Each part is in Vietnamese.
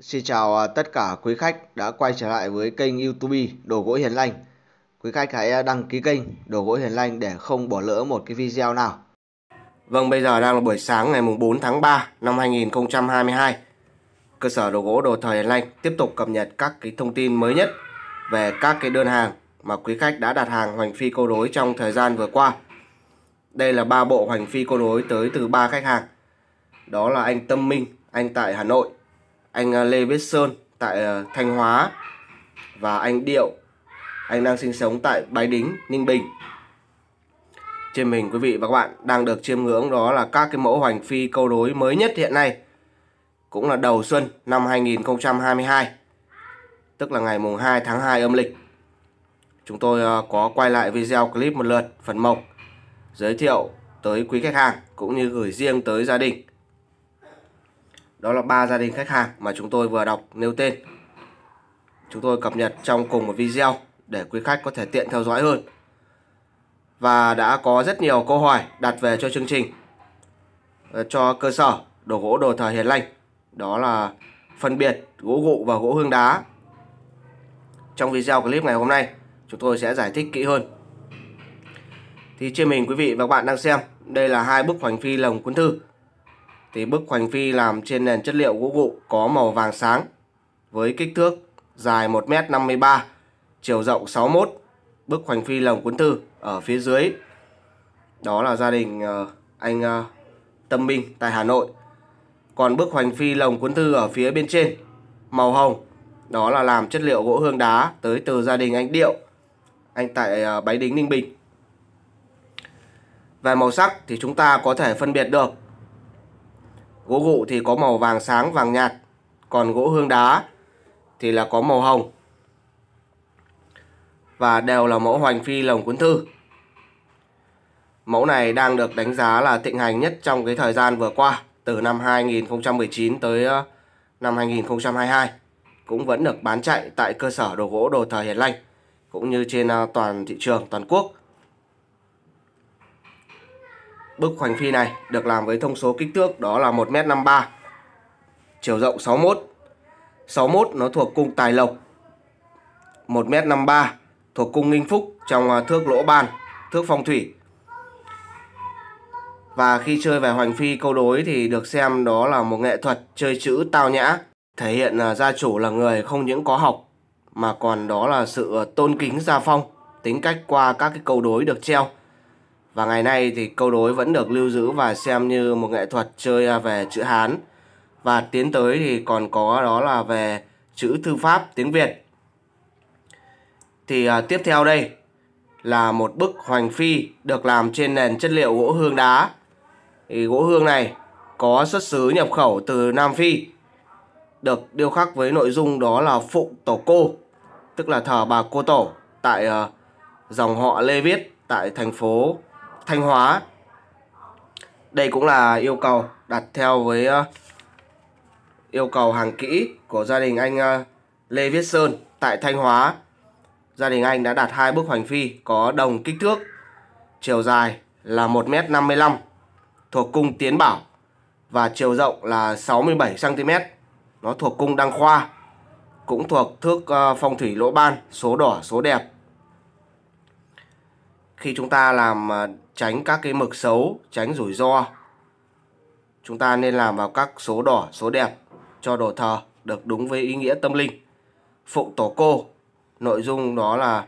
Xin chào à, tất cả quý khách đã quay trở lại với kênh YouTube Đồ gỗ Hiền Lành. Quý khách hãy à, đăng ký kênh Đồ gỗ Hiền Lành để không bỏ lỡ một cái video nào. Vâng, bây giờ đang là buổi sáng ngày mùng 4 tháng 3 năm 2022. Cơ sở đồ gỗ Đồ Thời Hiền Lành tiếp tục cập nhật các cái thông tin mới nhất về các cái đơn hàng mà quý khách đã đặt hàng hoành phi câu đối trong thời gian vừa qua. Đây là ba bộ hoành phi câu đối tới từ ba khách hàng. Đó là anh Tâm Minh, anh tại Hà Nội anh à, Lê Viết Sơn tại à, Thanh Hóa và anh Điệu anh đang sinh sống tại Bái Đính, Ninh Bình. Trên mình quý vị và các bạn đang được chiêm ngưỡng đó là các cái mẫu hoành phi câu đối mới nhất hiện nay. Cũng là đầu xuân năm 2022. Tức là ngày mùng 2 tháng 2 âm lịch. Chúng tôi à, có quay lại video clip một lượt phần mộc giới thiệu tới quý khách hàng cũng như gửi riêng tới gia đình đó là ba gia đình khách hàng mà chúng tôi vừa đọc nêu tên chúng tôi cập nhật trong cùng một video để quý khách có thể tiện theo dõi hơn và đã có rất nhiều câu hỏi đặt về cho chương trình ờ, cho cơ sở đồ gỗ đồ thờ hiền lành đó là phân biệt gỗ gụ và gỗ hương đá trong video clip ngày hôm nay chúng tôi sẽ giải thích kỹ hơn thì trên mình quý vị và các bạn đang xem đây là hai bức hoành phi lồng cuốn thư thì bức hoành phi làm trên nền chất liệu gỗ gụ có màu vàng sáng với kích thước dài 1m53, chiều rộng 61, bức hoành phi lồng cuốn thư ở phía dưới. Đó là gia đình ờ, anh ờ, Tâm Minh tại Hà Nội. Còn bức hoành phi lồng cuốn thư ở phía bên trên, màu hồng, đó là làm chất liệu gỗ hương đá tới từ gia đình anh Điệu, anh tại ờ, Bái Đính Ninh Bình. Về màu sắc thì chúng ta có thể phân biệt được Gỗ gụ thì có màu vàng sáng vàng nhạt, còn gỗ hương đá thì là có màu hồng. Và đều là mẫu hoành phi lồng cuốn thư. Mẫu này đang được đánh giá là thịnh hành nhất trong cái thời gian vừa qua, từ năm 2019 tới ờ, năm 2022. Cũng vẫn được bán chạy tại cơ sở đồ gỗ đồ thờ Hiền Lanh, cũng như trên ờ, toàn thị trường toàn quốc. Bức hoành phi này được làm với thông số kích thước đó là 1m53 Chiều rộng 61 61 nó thuộc cung Tài Lộc 1m53 thuộc cung Nghinh Phúc trong à, thước lỗ ban, thước phong thủy Và khi chơi về hoành phi câu đối thì được xem đó là một nghệ thuật chơi chữ tao nhã Thể hiện à, gia chủ là người không những có học mà còn đó là sự à, tôn kính gia phong tính cách qua các cái câu đối được treo và ngày nay thì câu đối vẫn được lưu giữ và xem như một nghệ thuật chơi à, về chữ Hán. Và tiến tới thì còn có đó là về chữ thư pháp tiếng Việt. Thì à, tiếp theo đây là một bức hoành phi được làm trên nền chất liệu gỗ hương đá. Thì gỗ hương này có xuất xứ nhập khẩu từ Nam Phi. Được điêu khắc với nội dung đó là phụng tổ cô, tức là thờ bà cô tổ tại uh, dòng họ Lê Viết tại thành phố Thanh Hóa đây cũng là yêu cầu đặt theo với ờ, yêu cầu hàng kỹ của gia đình anh ờ, Lê Viết Sơn tại Thanh Hóa gia đình anh đã đặt hai bức hoành phi có đồng kích thước chiều dài là 1m55 thuộc cung Tiến Bảo và chiều rộng là 67cm nó thuộc cung Đăng Khoa cũng thuộc thước ờ, phong thủy lỗ ban số đỏ số đẹp khi chúng ta làm à, tránh các cái mực xấu tránh rủi ro chúng ta nên làm vào các số đỏ số đẹp cho đồ thờ được đúng với ý nghĩa tâm linh phụng tổ cô nội dung đó là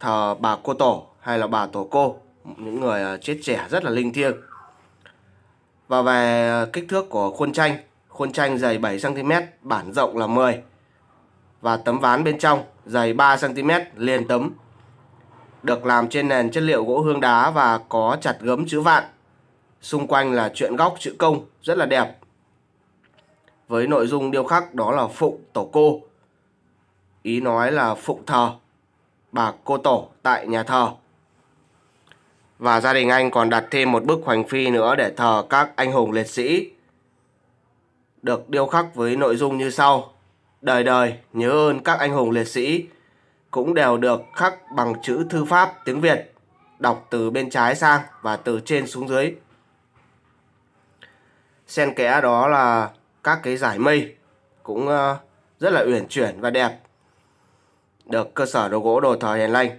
thờ bà cô tổ hay là bà tổ cô những người à, chết trẻ rất là linh thiêng và về à, kích thước của khuôn tranh khuôn tranh dày 7 cm bản rộng là 10 và tấm ván bên trong dày 3 cm liền tấm được làm trên nền chất liệu gỗ hương đá và có chặt gấm chữ vạn. Xung quanh là chuyện góc chữ công, rất là đẹp. Với nội dung điêu khắc đó là phụng tổ cô. Ý nói là phụng thờ, bà cô tổ tại nhà thờ. Và gia đình anh còn đặt thêm một bức hoành phi nữa để thờ các anh hùng liệt sĩ. Được điêu khắc với nội dung như sau. Đời đời nhớ ơn các anh hùng liệt sĩ cũng đều được khắc bằng chữ thư pháp tiếng Việt, đọc từ bên trái sang và từ trên xuống dưới. Xen kẽ đó là các cái giải mây cũng ờ, rất là uyển chuyển và đẹp. Được cơ sở đồ gỗ đồ thờ hiền lành.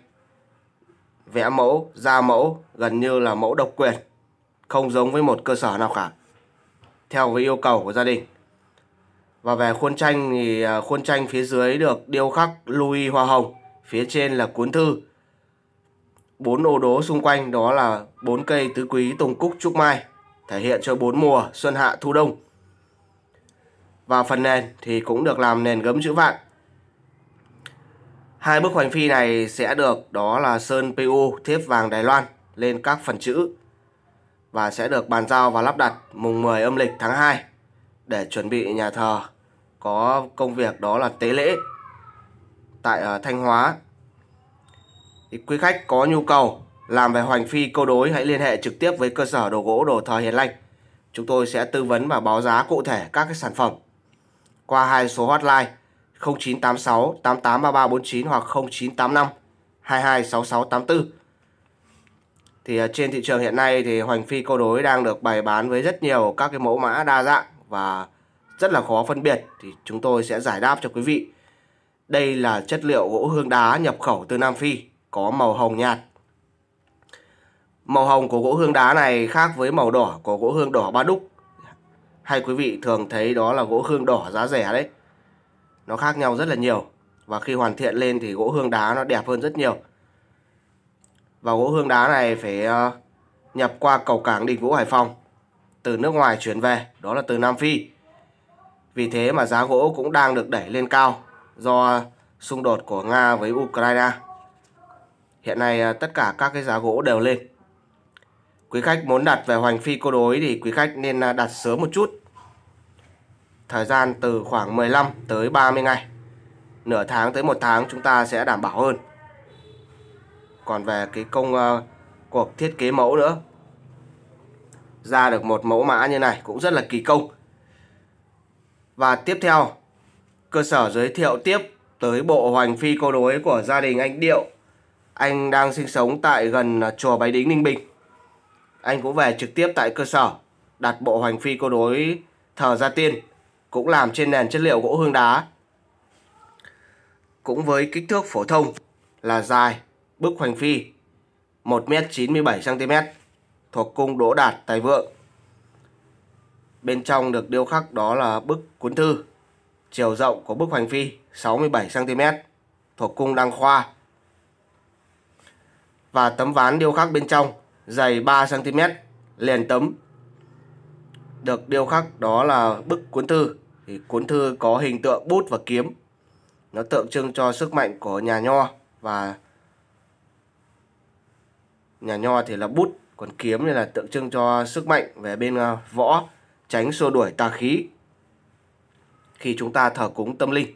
Vẽ mẫu, ra mẫu gần như là mẫu độc quyền, không giống với một cơ sở nào cả. Theo với yêu cầu của gia đình. Và về khuôn tranh thì ờ, khuôn tranh phía dưới được điêu khắc Louis Hoa Hồng phía trên là cuốn thư. Bốn ô đố xung quanh đó là bốn cây tứ quý tùng cúc trúc mai, thể hiện cho bốn mùa xuân hạ thu đông. Và phần nền thì cũng được làm nền gấm chữ vạn. Hai bức hoành phi này sẽ được đó là sơn PU thiếp vàng Đài Loan lên các phần chữ và sẽ được bàn giao và lắp đặt mùng 10 âm lịch tháng 2 để chuẩn bị nhà thờ có công việc đó là tế lễ tại ờ, Thanh Hóa. Thì quý khách có nhu cầu làm về hoành phi câu đối hãy liên hệ trực tiếp với cơ sở đồ gỗ đồ thờ Hiền Lanh, Chúng tôi sẽ tư vấn và báo giá cụ thể các cái sản phẩm qua hai số hotline 0986 883349 hoặc 0985 226684. Thì ờ, trên thị trường hiện nay thì hoành phi câu đối đang được bày bán với rất nhiều các cái mẫu mã đa dạng và rất là khó phân biệt thì chúng tôi sẽ giải đáp cho quý vị đây là chất liệu gỗ hương đá nhập khẩu từ Nam Phi, có màu hồng nhạt. Màu hồng của gỗ hương đá này khác với màu đỏ của gỗ hương đỏ ba đúc. Hay quý vị thường thấy đó là gỗ hương đỏ giá rẻ đấy. Nó khác nhau rất là nhiều. Và khi hoàn thiện lên thì gỗ hương đá nó đẹp hơn rất nhiều. Và gỗ hương đá này phải ờ, nhập qua cầu cảng đình vũ Hải Phòng. Từ nước ngoài chuyển về, đó là từ Nam Phi. Vì thế mà giá gỗ cũng đang được đẩy lên cao do xung đột của Nga với Ukraine. Hiện nay à, tất cả các cái giá gỗ đều lên. Quý khách muốn đặt về hoành phi cô đối thì quý khách nên à, đặt sớm một chút. Thời gian từ khoảng 15 tới 30 ngày. Nửa tháng tới một tháng chúng ta sẽ đảm bảo hơn. Còn về cái công uh, cuộc thiết kế mẫu nữa. Ra được một mẫu mã như này cũng rất là kỳ công. Và tiếp theo cơ sở giới thiệu tiếp tới bộ hoành phi câu đối của gia đình anh Điệu. Anh đang sinh sống tại gần à, chùa Bái Đính Ninh Bình. Anh cũng về trực tiếp tại cơ sở đặt bộ hoành phi câu đối thờ gia tiên cũng làm trên nền chất liệu gỗ hương đá. Cũng với kích thước phổ thông là dài bức hoành phi 1m97cm thuộc cung Đỗ Đạt Tài Vượng. Bên trong được điêu khắc đó là bức cuốn thư chiều rộng của bức hoành phi 67cm thuộc cung đăng khoa. Và tấm ván điêu khắc bên trong dày 3cm liền tấm. Được điêu khắc đó là bức cuốn thư. Thì cuốn thư có hình tượng bút và kiếm. Nó tượng trưng cho sức mạnh của nhà nho và nhà nho thì là bút còn kiếm thì là tượng trưng cho sức mạnh về bên ờ, võ tránh xua đuổi tà khí khi chúng ta thờ cúng tâm linh.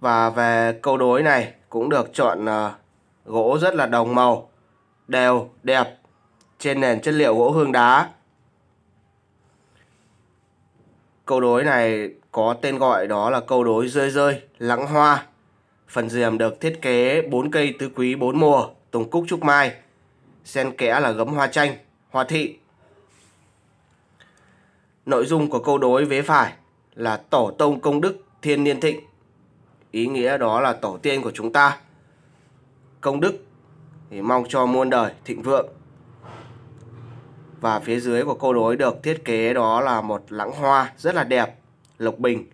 Và về câu đối này cũng được chọn ờ, gỗ rất là đồng màu, đều, đẹp trên nền chất liệu gỗ hương đá. Câu đối này có tên gọi đó là câu đối rơi rơi, lãng hoa. Phần diềm được thiết kế 4 cây tứ quý 4 mùa, tùng cúc trúc mai, xen kẽ là gấm hoa chanh, hoa thị. Nội dung của câu đối vế phải là tổ tông công đức thiên niên thịnh. Ý nghĩa đó là tổ tiên của chúng ta. Công đức thì mong cho muôn đời thịnh vượng. Và phía dưới của câu đối được thiết kế đó là một lãng hoa rất là đẹp, lộc bình.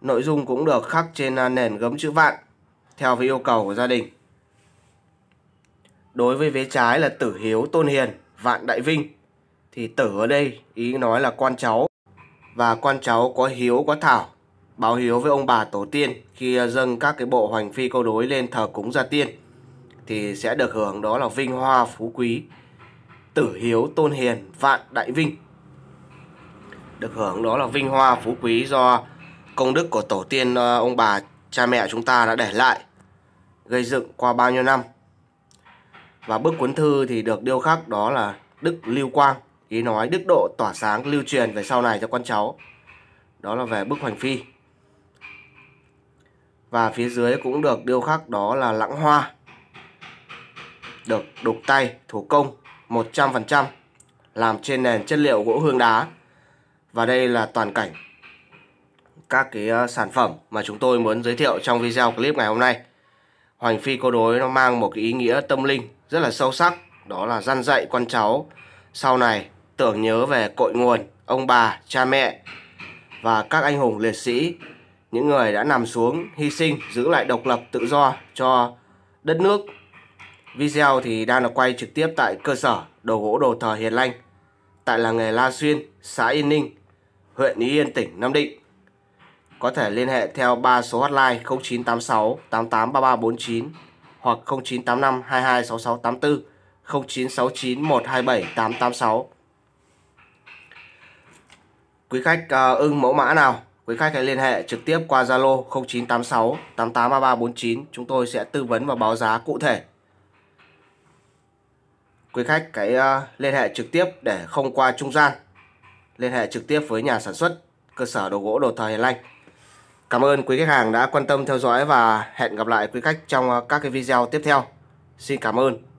Nội dung cũng được khắc trên à, nền gấm chữ vạn theo với yêu cầu của gia đình. Đối với vế trái là tử hiếu tôn hiền, vạn đại vinh thì tử ở đây ý nói là con cháu và con cháu có hiếu có thảo báo hiếu với ông bà tổ tiên khi ờ, dâng các cái bộ hoành phi câu đối lên thờ cúng gia tiên thì sẽ được hưởng đó là vinh hoa phú quý tử hiếu tôn hiền vạn đại vinh được hưởng đó là vinh hoa phú quý do công đức của tổ tiên ờ, ông bà cha mẹ chúng ta đã để lại gây dựng qua bao nhiêu năm và bức cuốn thư thì được điêu khắc đó là đức lưu quang ý nói đức độ tỏa sáng lưu truyền về sau này cho con cháu đó là về bức hoành phi và phía dưới cũng được điêu khắc đó là lãng hoa được đục tay thủ công 100% làm trên nền chất liệu gỗ hương đá và đây là toàn cảnh các cái ờ, sản phẩm mà chúng tôi muốn giới thiệu trong video clip ngày hôm nay Hoành Phi Cô Đối nó mang một cái ý nghĩa tâm linh rất là sâu sắc đó là gian dạy con cháu sau này tưởng nhớ về cội nguồn, ông bà, cha mẹ và các anh hùng liệt sĩ, những người đã nằm xuống hy sinh giữ lại độc lập tự do cho đất nước. Video thì đang được quay trực tiếp tại cơ sở đồ gỗ đồ thờ Hiền Lanh tại làng nghề La Xuyên, xã Yên Ninh, huyện Ý Yên, tỉnh Nam Định. Có thể liên hệ theo 3 số hotline 0986 883349 hoặc 0985 226684, 0969 127 886. Quý khách uh, ưng mẫu mã nào, quý khách hãy liên hệ trực tiếp qua Zalo 0986 883349. Chúng tôi sẽ tư vấn và báo giá cụ thể. Quý khách hãy uh, liên hệ trực tiếp để không qua trung gian. Liên hệ trực tiếp với nhà sản xuất, cơ sở đồ gỗ đồ thờ Hiền Lành. Cảm ơn quý khách hàng đã quan tâm theo dõi và hẹn gặp lại quý khách trong ờ, các cái video tiếp theo. Xin cảm ơn.